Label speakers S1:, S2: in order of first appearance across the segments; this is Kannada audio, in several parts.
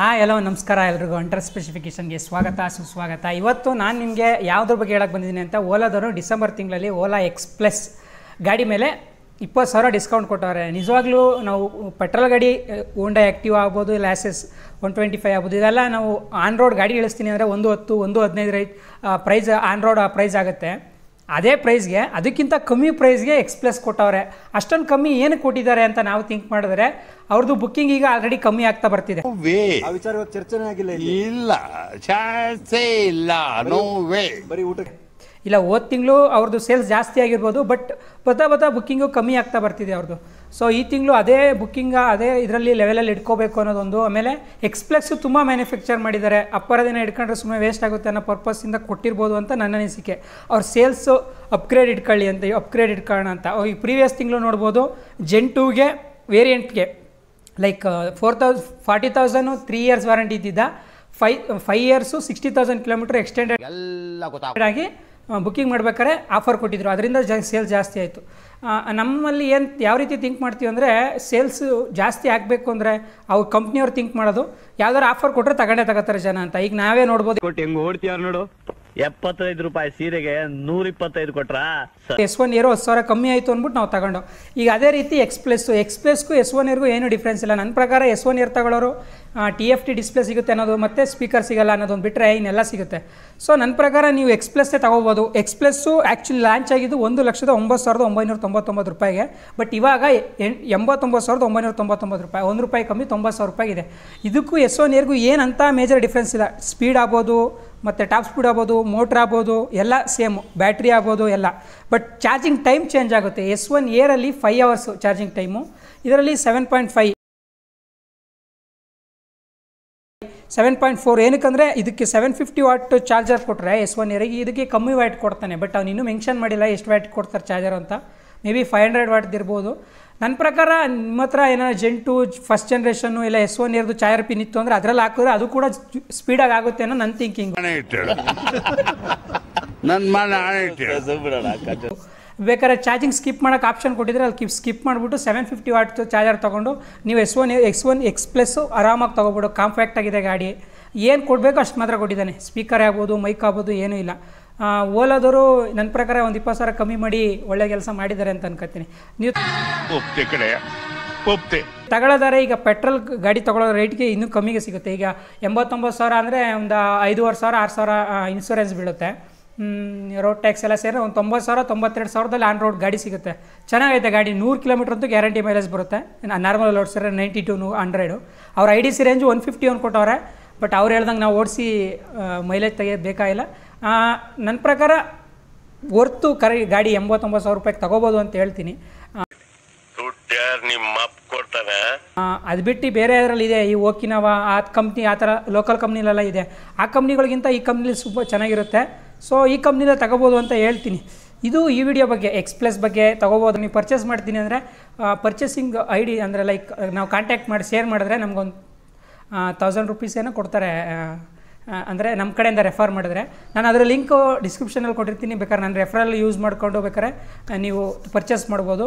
S1: ಹಾಂ ಹಲೋ ನಮಸ್ಕಾರ ಎಲ್ರಿಗೂ ಅಂಟರ್ ಸ್ಪೆಸಿಫಿಕೇಷನ್ಗೆ ಸ್ವಾಗತ ಸುಸ್ವಾಗತ ಇವತ್ತು ನಾನು ನಿಮಗೆ ಯಾವುದ್ರ ಬಗ್ಗೆ ಹೇಳಕ್ಕೆ ಬಂದಿದ್ದೀನಿ ಅಂತ ಓಲಾದವರು ಡಿಸೆಂಬರ್ ತಿಂಗಳಲ್ಲಿ ಓಲಾ ಎಕ್ಸ್ಪ್ರೆಸ್ ಗಾಡಿ ಮೇಲೆ ಇಪ್ಪತ್ತು ಸಾವಿರ ಡಿಸ್ಕೌಂಟ್ ಕೊಟ್ಟವ್ರೆ ನಿಜವಾಗ್ಲೂ ನಾವು ಪೆಟ್ರೋಲ್ ಗಾಡಿ ಹೋಂಡಾ ಆ್ಯಕ್ಟಿವ್ ಆಗ್ಬೋದು ಇಲ್ಲ ಒನ್ ಟ್ವೆಂಟಿ ಫೈವ್ ಆಗ್ಬೋದು ಇದೆಲ್ಲ ನಾವು ಆನ್ ರೋಡ್ ಗಾಡಿ ಇಳಿಸ್ತೀನಿ ಅಂದರೆ ಒಂದು ಹತ್ತು ಒಂದು ಹದಿನೈದು right price on road price ಆಗುತ್ತೆ ಅದೇ ಪ್ರೈಸ್ಗೆ ಅದಕ್ಕಿಂತ ಕಮ್ಮಿ ಪ್ರೈಸ್ಗೆ ಎಕ್ಸ್ಪ್ರೆಸ್ ಕೊಟ್ಟವ್ರೆ ಅಷ್ಟೊಂದು ಕಮ್ಮಿ ಏನು ಕೊಟ್ಟಿದ್ದಾರೆ ಅಂತ ನಾವು ಥಿಂಕ್ ಮಾಡಿದ್ರೆ ಅವ್ರದ್ದು ಬುಕ್ಕಿಂಗ್ ಈಗ ಆಲ್ರೆಡಿ ಕಮ್ಮಿ ಆಗ್ತಾ ಬರ್ತಿದೆ ಚರ್ಚೆ ಆಗಿಲ್ಲ ಇಲ್ಲ ಇಲ್ಲ ಬರೀ ಊಟಕ್ಕೆ ಇಲ್ಲ ಹೋದ ತಿಂಗಳು ಅವ್ರದ್ದು ಸೇಲ್ಸ್ ಜಾಸ್ತಿ ಆಗಿರ್ಬೋದು ಬಟ್ ಬತ್ತಾ ಬತ್ತಾ ಬುಕ್ಕಿಂಗು ಕಮ್ಮಿ ಆಗ್ತಾ ಬರ್ತಿದೆ ಅವ್ರದ್ದು ಸೊ ಈ ತಿಂಗಳು ಅದೇ ಬುಕ್ಕಿಂಗ ಅದೇ ಇದರಲ್ಲಿ ಲೆವೆಲಲ್ಲಿ ಇಟ್ಕೋಬೇಕು ಅನ್ನೋದೊಂದು ಆಮೇಲೆ ಎಕ್ಸ್ಪ್ಲೆಕ್ಸು ತುಂಬ ಮ್ಯಾನುಫ್ಯಾಕ್ಚರ್ ಮಾಡಿದ್ದಾರೆ ಅಪ್ಪರದಿನ ಇಟ್ಕೊಂಡ್ರೆ ಸುಮ್ಮನೆ ವೇಸ್ಟ್ ಆಗುತ್ತೆ ಅನ್ನೋ ಪರ್ಪಸ್ಸಿಂದ ಕೊಟ್ಟಿರ್ಬೋದು ಅಂತ ನನ್ನ ಅನಿಸಿಕೆ ಅವ್ರ ಸೇಲ್ಸು ಅಪ್ಗ್ರೇಡ್ ಇಟ್ಕೊಳ್ಳಿ ಅಂತ ಅಪ್ಗ್ರೇಡ್ ಇಟ್ಕೊಳ್ಳೋಣ ಅಂತ ಈ ಪ್ರೀವಿಯಸ್ ತಿಂಗಳು ನೋಡ್ಬೋದು ಜೆನ್ ಟೂಗೆ ವೇರಿಯಂಟ್ಗೆ like four thousand forty thousand three years warranty ಇದ್ದಿದ್ದ five five years sixty thousand kilometre extended ಎಲ್ಲ ಆಗಿ ಬುಕ್ಕಿಂಗ್ ಮಾಡ್ಬೇಕಾದ್ರೆ ಆಫರ್ ಕೊಟ್ಟಿದ್ರು ಅದರಿಂದ ಜ ಸೇಲ್ಸ್ ಜಾಸ್ತಿ ಆಯಿತು ನಮ್ಮಲ್ಲಿ ಏನು ಯಾವ ರೀತಿ ಥಿಂಕ್ ಮಾಡ್ತೀವಿ ಅಂದರೆ ಸೇಲ್ಸು ಜಾಸ್ತಿ ಆಗಬೇಕು ಅಂದರೆ ಅವ್ರ ಕಂಪ್ನಿಯವ್ರು ಥಿಂಕ್ ಮಾಡೋದು ಯಾವ್ದಾರು ಆಫರ್ ಕೊಟ್ಟರೆ ತಗೊಂಡೇ ತಗೋತಾರೆ ಜನ ಅಂತ ಈಗ ನಾವೇ ನೋಡ್ಬೋದು ನೋಡು ಎಪ್ಪತ್ತೈದು ರೂಪಾಯಿ ಸೀರೆಗೆ ನೂರ ಇಪ್ಪತ್ತೈದು ಕೊಟ್ರ ಎಸ್ ಒನ್ ಏರೋ ಹತ್ತು ಸಾವಿರ ಕಮ್ಮಿ ಆಯಿತು ಅಂದ್ಬಿಟ್ಟು ನಾವು ತಗೊಂಡು ಈಗ ಅದೇ ರೀತಿ ಎಕ್ಸ್ಪ್ಲೆಸ್ಸು ಎಕ್ಸ್ಪ್ಲೆಸ್ಗೂ ಎಸ್ ಒನ್ ಏರ್ಗೂ ಏನು ಡಿಫ್ರೆನ್ಸ್ ಇಲ್ಲ ನನ್ನ ಪ್ರಕಾರ ಎಸ್ ಒನ್ ಏರ್ ತಗೊಳ್ಳೋರು ಟಿ ಎಫ್ ಟಿ ಡಿಸ್ಪ್ಲೇ ಸಿಗುತ್ತೆ ಅನ್ನೋದು ಮತ್ತೆ ಸ್ಪೀಕರ್ ಸಿಗಲ್ಲ ಅನ್ನೋದೊಂದು ಬಿಟ್ಟರೆ ಇನ್ನೆಲ್ಲ ಸಿಗುತ್ತೆ ಸೊ ನನ್ನ ಪ್ರಕಾರ ನೀವು ಎಕ್ಸ್ಪ್ಲೆಸ್ಸೇ ತಗೋಬೋದು ಎಕ್ಸ್ಪ್ಲೆಸ್ಸು ಆ್ಯಕ್ಚುಲಿ ಲಾಂಚ್ ಆಗಿದ್ದು ಒಂದು ಲಕ್ಷದ ಒಂಬತ್ತು ಸಾವಿರದ ಒಂಬೈನೂರ ತೊಂಬತ್ತೊಂಬತ್ತು ರೂಪಾಯಿಗೆ ಬಟ್ ಇವಾಗ ಎಂಬತ್ತೊಂಬತ್ತು ಸಾವಿರದ ಒಂಬೈನೂರ ತೊಂಬತ್ತೊಂಬತ್ತು ರೂಪಾಯಿ ಒಂದು ರೂಪಾಯಿ ಕಮ್ಮಿ ತೊಂಬತ್ತು ಸಾವಿರ ರೂಪಾಯಿ ಇದೆ ಇದಕ್ಕೂ ಎಸ್ ಒನ್ ಏರ್ಗೂ ಏನಂತ ಮೇಜರ್ ಡಿಫ್ರೆನ್ಸ್ ಇಲ್ಲ ಸ್ಪೀಡ್ ಆಗ್ಬೋದು ಮತ್ತು ಟಾಪ್ ಸ್ಪೀಡ್ ಆಗ್ಬೋದು ಮೋಟ್ರ್ ಆಗ್ಬೋದು ಎಲ್ಲ ಸೇಮ್ ಬ್ಯಾಟ್ರಿ ಆಗ್ಬೋದು ಎಲ್ಲ ಬಟ್ ಚಾರ್ಜಿಂಗ್ ಟೈಮ್ ಚೇಂಜ್ ಆಗುತ್ತೆ ಎಸ್ ಒನ್ ಏರಲ್ಲಿ ಫೈ ಅವರ್ಸು ಚಾರ್ಜಿಂಗ್ ಟೈಮು ಇದರಲ್ಲಿ seven point five seven point four ಏನಕ್ಕಂದರೆ ಇದಕ್ಕೆ ಸೆವೆನ್ ಫಿಫ್ಟಿ ವಾಟ್ ಚಾರ್ಜರ್ ಕೊಟ್ಟರೆ ಎಸ್ ಒನ್ ಏರಿಗೆ ಇದಕ್ಕೆ ಕಮ್ಮಿ ವ್ಯಾಟ್ ಕೊಡ್ತಾನೆ ಬಟ್ ಅವ್ನು ಇನ್ನೂ ಮೆನ್ಷನ್ ಮಾಡಿಲ್ಲ ಎಷ್ಟು ವ್ಯಾಟ್ ಕೊಡ್ತಾರೆ ಚಾರ್ಜರ್ ಅಂತ ಮೇ ಬಿ ಫೈವ್ ಹಂಡ್ರೆಡ್ ವಾಟ್ದಿರ್ಬೋದು ನನ್ನ ಪ್ರಕಾರ ನಿಮ್ಮ ಹತ್ರ ಏನಾರು ಜೆಂಟು ಫಸ್ಟ್ ಜನ್ರೇಷನ್ನು ಇಲ್ಲ ಎಸ್ ಒನ್ ಇರೋದು ಚಾಯರ್ ಪಿನ್ ಇತ್ತು ಅಂದರೆ ಅದರಲ್ಲಿ ಹಾಕಿದ್ರೆ ಅದು ಕೂಡ ಸ್ಪೀಡಾಗಿ ಆಗುತ್ತೆ ಅನ್ನೋ ನನ್ನ ಥಿಂಕಿಂಗ್ ಬೇಕಾದ್ರೆ ಚಾರ್ಜಿಂಗ್ ಸ್ಕಿಪ್ ಮಾಡೋಕೆ ಆಪ್ಷನ್ ಕೊಟ್ಟಿದ್ರೆ ಅಲ್ಲಿ ಸ್ಕಿಪ್ ಮಾಡಿಬಿಟ್ಟು ಸೆವೆನ್ ಫಿಫ್ಟಿ ವಾಟ್ ಚಾರ್ಜರ್ ತೊಗೊಂಡು ನೀವು S one X one X plus ಆರಾಮಾಗಿ ತೊಗೊಬಿಡು ಕಾಂಪ್ಯಾಕ್ಟ್ ಆಗಿದೆ ಗಾಡಿ ಏನು ಕೊಡಬೇಕು ಅಷ್ಟು ಮಾತ್ರ ಕೊಟ್ಟಿದ್ದಾನೆ ಸ್ಪೀಕರ್ ಆಗ್ಬೋದು ಮೈಕ್ ಆಗ್ಬೋದು ಏನೂ ಇಲ್ಲ ಓಲಾದವರು ನನ್ನ ಪ್ರಕಾರ ಒಂದು ಇಪ್ಪತ್ತು ಸಾವಿರ ಕಮ್ಮಿ ಮಾಡಿ ಒಳ್ಳೆ ಕೆಲಸ ಮಾಡಿದ್ದಾರೆ ಅಂತ ಅನ್ಕೋತೀನಿ ನೀವು ತಗೊಳ್ಳೋದಾರೆ ಈಗ ಪೆಟ್ರೋಲ್ ಗಾಡಿ ತಗೊಳ್ಳೋ ರೇಟ್ಗೆ ಇನ್ನೂ ಕಮ್ಮಿಗೆ ಸಿಗುತ್ತೆ ಈಗ ಎಂಬತ್ತೊಂಬತ್ತು ಸಾವಿರ ಅಂದರೆ ಒಂದು ಐದುವರೆ ಸಾವಿರ ಆರು ಸಾವಿರ ಇನ್ಸೂರೆನ್ಸ್ ಬೀಳುತ್ತೆ ರೋಡ್ ಟ್ಯಾಕ್ಸ್ ಎಲ್ಲ ಸೇರಿ ಒಂದು ತೊಂಬತ್ತು ಸಾವಿರ ತೊಂಬತ್ತೆರಡು ಸಾವಿರದಲ್ಲಿ ಆನ್ ರೋಡ್ ಗಾಡಿ ಸಿಗುತ್ತೆ ಚೆನ್ನಾಗೈತೆ ಗಾಡಿ ನೂರು ಕಿಲೋಮೀಟ್ರ್ ಅಂತೂ ಗ್ಯಾರಂಟಿ ಮೈಲೇಜ್ ಬರುತ್ತೆ ನಾರ್ಮಲ್ ಓಡಿಸಿದ್ರೆ ನೈಂಟಿ ಟು ಹಂಡ್ರೆಡು ಅವ್ರ I D C range one fifty ಒಂದು ಕೊಟ್ಟವ್ರೆ ಬಟ್ ಅವ್ರು ಹೇಳ್ದಂಗೆ ನಾವು ಓಡಿಸಿ ಮೈಲೇಜ್ ತೆಗಿಯೋದು ಬೇಕಾಗಿಲ್ಲ ನನ್ನ ಪ್ರಕಾರ ಹೊರ್ತು ಕರೆ ಗಾಡಿ ಎಂಬತ್ತೊಂಬತ್ತು ಸಾವಿರ ರೂಪಾಯಿಗೆ ತಗೋಬೋದು ಅಂತ ಹೇಳ್ತೀನಿ ಅದು ಬಿಟ್ಟು ಬೇರೆ ಅದರಲ್ಲಿ ಇದೆ ಈ ಓಕಿನವ ಆ ಕಂಪ್ನಿ ಆ ಥರ ಲೋಕಲ್ ಕಂಪ್ನಿಲೆಲ್ಲ ಇದೆ ಆ ಕಂಪ್ನಿಗಳಿಗಿಂತ ಈ ಕಂಪ್ನಿಲಿ ತುಂಬ ಚೆನ್ನಾಗಿರುತ್ತೆ ಸೊ ಈ ಕಂಪ್ನಿಲ ತಗೋಬೋದು ಅಂತ ಹೇಳ್ತೀನಿ ಇದು ಈ ವಿಡಿಯೋ ಬಗ್ಗೆ ಎಕ್ಸ್ಪ್ಲೆಸ್ ಬಗ್ಗೆ ತಗೋಬೋದು ನೀವು ಪರ್ಚೇಸ್ ಮಾಡ್ತೀನಿ ಅಂದರೆ ಪರ್ಚೇಸಿಂಗ್ ಐ ಡಿ ಅಂದರೆ ಲೈಕ್ ನಾವು ಕಾಂಟ್ಯಾಕ್ಟ್ ಮಾಡಿ ಶೇರ್ ಮಾಡಿದ್ರೆ ನಮಗೊಂದು ತೌಸಂಡ್ ರುಪೀಸ್ ಏನೋ ಕೊಡ್ತಾರೆ ಅಂದರೆ ನಮ್ಮ ಕಡೆಯಿಂದ ರೆಫರ್ ಮಾಡಿದ್ರೆ ನಾನು ಅದರ ಲಿಂಕು ಡಿಸ್ಕ್ರಿಪ್ಷನಲ್ಲಿ ಕೊಟ್ಟಿರ್ತೀನಿ ಬೇಕಾದ್ರೆ ನಾನು ರೆಫರಲ್ ಯೂಸ್ ಮಾಡ್ಕೊಂಡು ಬೇಕಾದ್ರೆ ನೀವು ಪರ್ಚೇಸ್ ಮಾಡ್ಬೋದು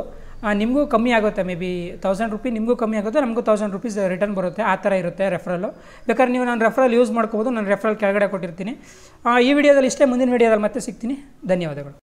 S1: ನಿಮಗೂ ಕಮ್ಮಿ ಆಗುತ್ತೆ ಮೇ ಬಿ ತೌಸಂಡ್ ರುಪಿ ನಿಮಗೂ ಕಮ್ಮಿ ಆಗುತ್ತೆ ನಮಗೂ ತೌಸಂಡ್ ರುಪೀಸ್ ರಿಟರ್ನ್ ಬರುತ್ತೆ ಆ ಥರ ಇರುತ್ತೆ ರೆಫರಲ್ಲು ಬೇಕಾದ್ರೆ ನೀವು ನಾನು ರೆಫರಲ್ ಯೂಸ್ ಮಾಡ್ಕೋಬೋದು ನಾನು ರೆಫರಲ್ ಕೆಳಗಡೆ ಕೊಟ್ಟಿರ್ತೀನಿ ಈ ವಿಡಿಯೋದಲ್ಲಿ ಇಷ್ಟೇ ಮುಂದಿನ ವಿಡಿಯೋದಲ್ಲಿ ಮತ್ತೆ ಸಿಗ್ತೀನಿ ಧನ್ಯವಾದಗಳು